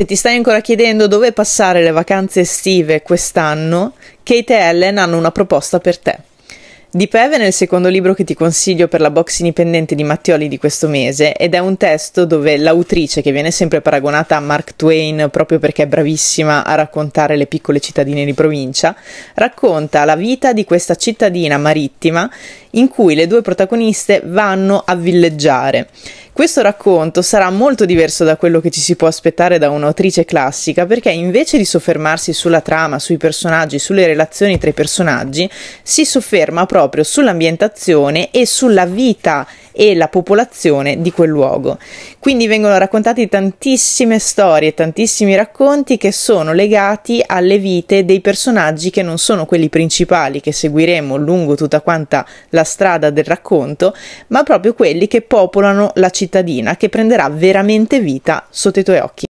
Se ti stai ancora chiedendo dove passare le vacanze estive quest'anno, Kate e Ellen hanno una proposta per te. Di Peven è il secondo libro che ti consiglio per la box indipendente di Mattioli di questo mese ed è un testo dove l'autrice, che viene sempre paragonata a Mark Twain proprio perché è bravissima a raccontare le piccole cittadine di provincia, racconta la vita di questa cittadina marittima in cui le due protagoniste vanno a villeggiare questo racconto sarà molto diverso da quello che ci si può aspettare da un'autrice classica perché invece di soffermarsi sulla trama, sui personaggi, sulle relazioni tra i personaggi, si sofferma proprio sull'ambientazione e sulla vita e la popolazione di quel luogo. Quindi vengono raccontate tantissime storie, tantissimi racconti che sono legati alle vite dei personaggi che non sono quelli principali che seguiremo lungo tutta quanta la strada del racconto, ma proprio quelli che popolano la cittadina, che prenderà veramente vita sotto i tuoi occhi.